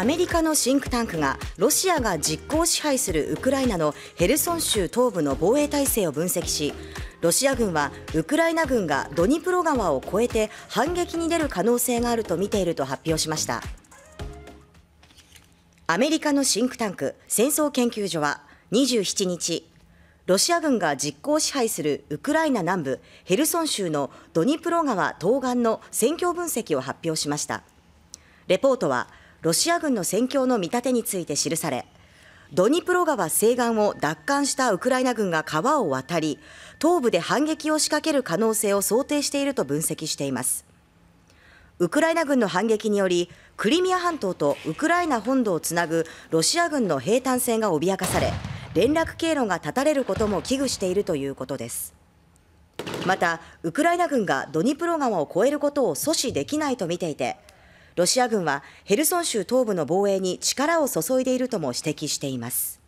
アメリカのシンクタンクがロシアが実効支配するウクライナのヘルソン州東部の防衛体制を分析しロシア軍はウクライナ軍がドニプロ川を越えて反撃に出る可能性があると見ていると発表しましたアメリカのシンクタンク戦争研究所は27日ロシア軍が実効支配するウクライナ南部ヘルソン州のドニプロ川東岸の戦況分析を発表しました。レポートはロシア軍の戦況の見立てについて記されドニプロ川西岸を奪還したウクライナ軍が川を渡り東部で反撃を仕掛ける可能性を想定していると分析していますウクライナ軍の反撃によりクリミア半島とウクライナ本土をつなぐロシア軍の兵站線が脅かされ連絡経路が断たれることも危惧しているということですまたウクライナ軍がドニプロ川を越えることを阻止できないと見ていてロシア軍はヘルソン州東部の防衛に力を注いでいるとも指摘しています。